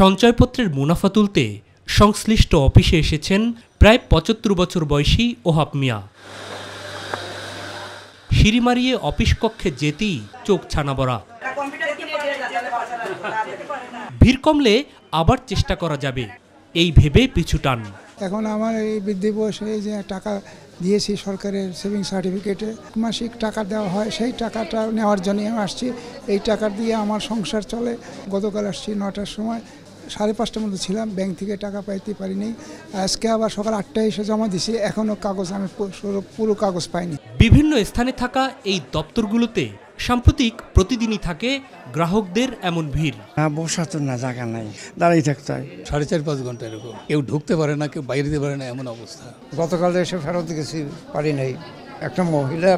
সঞ্চয়পত্রের মুনাফা তুলতে সংশ্লিষ্ট অফিসে এসেছেন প্রায় পঁচাত্তর বছর বয়সী ওহাব মিয়া সিঁড়ি মারিয়ে অফিস কক্ষে যেতেই চোখ ছানা বড়া ভিড় কমলে আবার চেষ্টা করা যাবে এই ভেবে পিছু টান এখন আমার এই বৃদ্ধি বয়সে যে টাকা দিয়েছি সরকারের সেভিং সার্টিফিকেটে মাসিক টাকা দেওয়া হয় সেই টাকাটা নেওয়ার জন্য আসছি এই টাকা দিয়ে আমার সংসার চলে গতকাল আসছি নটার সময় সাড়ে পাঁচটার মধ্যে ছিলাম ব্যাংক থেকে টাকা পাইতে পারিনি আজকে আবার সকাল আটটায় এসে জমা দিছি এখনও কাগজ আমি পুরো কাগজ পাইনি বিভিন্ন স্থানে থাকা এই দপ্তরগুলোতে সাম্প্রতিক প্রতিদিনই থাকে গ্রাহকদের এমন ভিড় না বসা না জায়গা নাই দাঁড়িয়ে থাকতে হয় সাড়ে চার পাঁচ ঘন্টা এরকম কেউ ঢুকতে পারে না কেউ বাইরে দিতে পারে না এমন অবস্থা গতকাল এসে ফেরত গেছি পারি নাই একটা মহিলা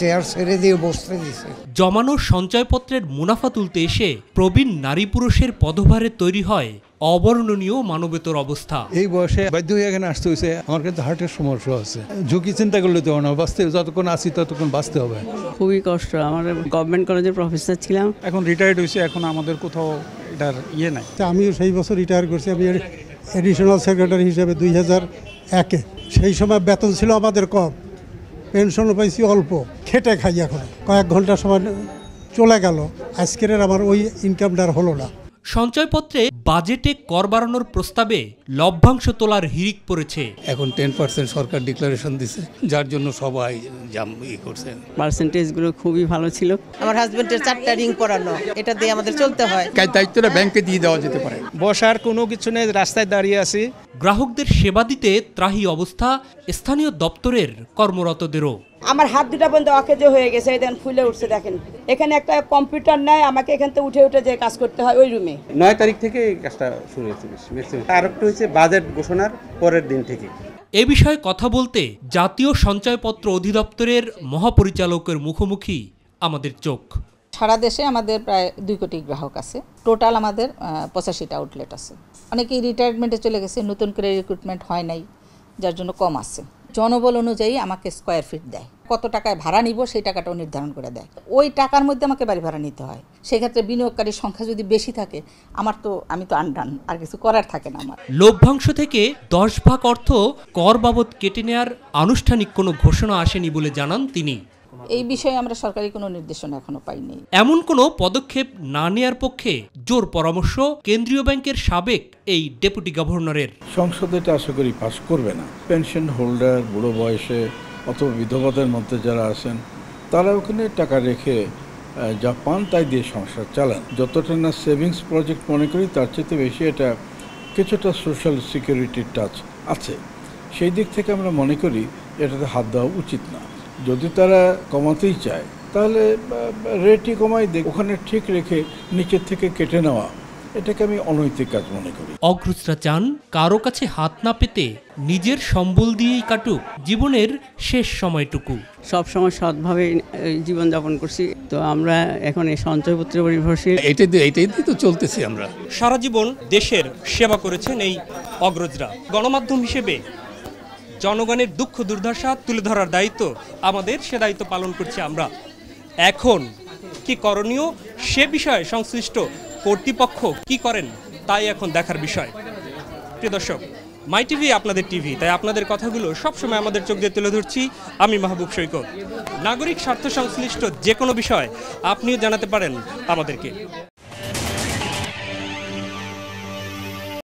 চেয়ার ছেড়ে দিয়ে বসতে দিছে জমানো সঞ্চয়পত্রের মুনাফা তুলতে এসে প্রবীণ নারী পুরুষের পদভারে তৈরি হয় অবর্ণনীয় মানবেতর অবস্থা এই বয়সে বাধ্য হয়ে এখানে আসতে হয়েছে আমার কিন্তু হার্টের সমস্যা আছে ঝুঁকি চিন্তা করলে তো না বাঁচতে যতক্ষণ আসি ততক্ষণ বাঁচতে হবে খুবই কষ্ট আমার গভর্নমেন্ট কলেজের প্রফেসর ছিলাম এখন রিটায়ার্ড হয়েছে এখন আমাদের কোথাও এটার ইয়ে নাই আমিও সেই বছর রিটায়ার করছি আমি অ্যাডিশনাল সেক্রেটারি হিসেবে দুই হাজার একে সেই সময় বেতন ছিল আমাদের কম পেনশনও পাইছি অল্প খেটে খাই এখন কয়েক ঘন্টা সময় চলে গেল আজকের আমার ওই ইনকামটা হলো না সঞ্চয়পত্রে বাজেটে কর বাড়ানোর প্রস্তাবে লভ্যাংশ তোলার হিরিক পড়েছে এখন টেন পার্সেন্ট সরকার ডিক্লারেশন দিছে যার জন্য সবাই জাম ই করছে পার্সেন্টেজগুলো খুবই ভালো ছিল আমার হাজবেন্ডের চারটা রিং পরানো এটা দিয়ে আমাদের চলতে হয় তাই দায়িত্বটা ব্যাংকে দিয়ে দেওয়া যেতে পারে বসার কোনো কিছু নেই রাস্তায় দাঁড়িয়ে আছি গ্রাহকদের সেবা দিতে ত্রাহি অবস্থা স্থানীয় দপ্তরের কর্মরতদেরও আমার হাত দুটা পর্যন্ত অকেজ হয়ে গেছে এই দেখেন ফুলে উঠছে দেখেন এখানে একটা কম্পিউটার নেয় আমাকে এখান থেকে উঠে উঠে যে কাজ করতে হয় ওই রুমে নয় তারিখ থেকে এই কাজটা শুরু হয়েছে আর একটু হয়েছে বাজেট ঘোষণার পরের দিন থেকে এ বিষয়ে কথা বলতে জাতীয় সঞ্চয়পত্র অধিদপ্তরের মহাপরিচালকের মুখোমুখি আমাদের চোখ সারা দেশে আমাদের প্রায় দুই কোটি গ্রাহক আছে টোটাল আমাদের পঁচাশিটা আউটলেট আছে অনেকেই রিটায়ারমেন্টে চলে গেছে নতুন করে রিক্রুটমেন্ট হয় নাই যার জন্য কম আছে জনবল অনুযায়ী আমাকে স্কোয়ার ফিট দেয় কত টাকায় ভাড়া নিব সেই টাকাটাও নির্ধারণ করে দেয় ওই টাকার মধ্যে আমাকে বাড়ি ভাড়া নিতে হয় সেক্ষেত্রে বিনিয়োগকারীর সংখ্যা যদি বেশি থাকে আমার তো আমি তো আনডান আর কিছু করার থাকে না আমার লভ্যাংশ থেকে দশ ভাগ অর্থ কর বাবদ কেটে নেয়ার আনুষ্ঠানিক কোনো ঘোষণা আসেনি বলে জানান তিনি এই বিষয়ে আমরা সরকারি কোনো নির্দেশনা এখনো পাইনি এমন কোনো পদক্ষেপ না নেয়ার পক্ষে জোর পরামর্শ কেন্দ্রীয় ব্যাংকের সাবেক এই ডেপুটি গভর্নরের সংসদে তো আশা করি পাশ করবে না পেনশন হোল্ডার বুড়ো বয়সে অথবা বিধবাদের মধ্যে যারা আছেন তারা ওখানে টাকা রেখে যা পান তাই দিয়ে সংসার চালান যতটা না সেভিংস প্রজেক্ট মনে করি তার চেয়ে বেশি এটা কিছুটা সোশ্যাল সিকিউরিটির টাচ আছে সেই দিক থেকে আমরা মনে করি এটাতে হাত দেওয়া উচিত না যদি তারা কমাতেই চায় তাহলে রেটই কমাই দেখ ওখানে ঠিক রেখে নিচের থেকে কেটে নেওয়া এটাকে আমি অনৈতিক কাজ মনে করি অগ্রজরা চান কারো কাছে হাত না পেতে নিজের সম্বল দিয়েই কাটুক জীবনের শেষ সময়টুকু সব সময় সৎভাবে জীবন যাপন করছি তো আমরা এখন এই সঞ্চয়পত্র নির্ভরশীল এটাই এটাই তো চলতেছি আমরা সারা জীবন দেশের সেবা করেছেন এই অগ্রজরা গণমাধ্যম হিসেবে জনগণের দুঃখ দুর্দশা তুলে ধরার দায়িত্ব আমাদের সে দায়িত্ব পালন করছি আমরা এখন কি করণীয় সে বিষয়ে সংশ্লিষ্ট কর্তৃপক্ষ কি করেন তাই এখন দেখার বিষয় প্রিয় দর্শক মাই টিভি আপনাদের টিভি তাই আপনাদের কথাগুলো সবসময় আমাদের চোখ দিয়ে তুলে ধরছি আমি মাহবুব সৈকত নাগরিক স্বার্থ সংশ্লিষ্ট যে কোনো বিষয় আপনিও জানাতে পারেন আমাদেরকে